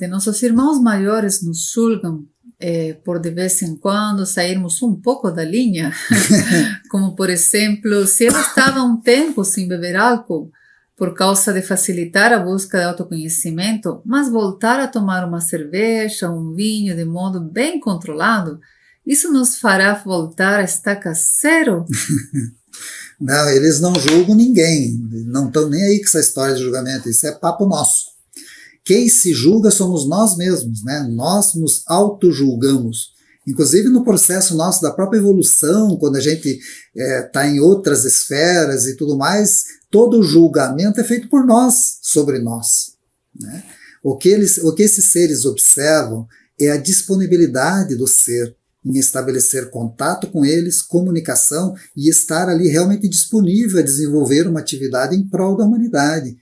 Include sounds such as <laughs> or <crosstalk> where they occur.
de nossos irmãos maiores nos julgam é, eh, por de vez em quando sairmos um pouco da linha, <laughs> como por exemplo, se ela estava um tempo sem beber álcool por causa de facilitar a busca de autoconhecimento, mas voltar a tomar uma cerveja, um vinho de modo bem controlado, isso nos fará voltar a estaca zero? <laughs> não, eles não julgam ninguém, não estão nem aí com essa história de julgamento, isso é papo nosso quem se julga somos nós mesmos, né? Nós nos auto-julgamos. Inclusive no processo nosso da própria evolução, quando a gente está é, tá em outras esferas e tudo mais, todo julgamento é feito por nós, sobre nós. Né? O, que eles, o que esses seres observam é a disponibilidade do ser em estabelecer contato com eles, comunicação e estar ali realmente disponível a desenvolver uma atividade em prol da humanidade,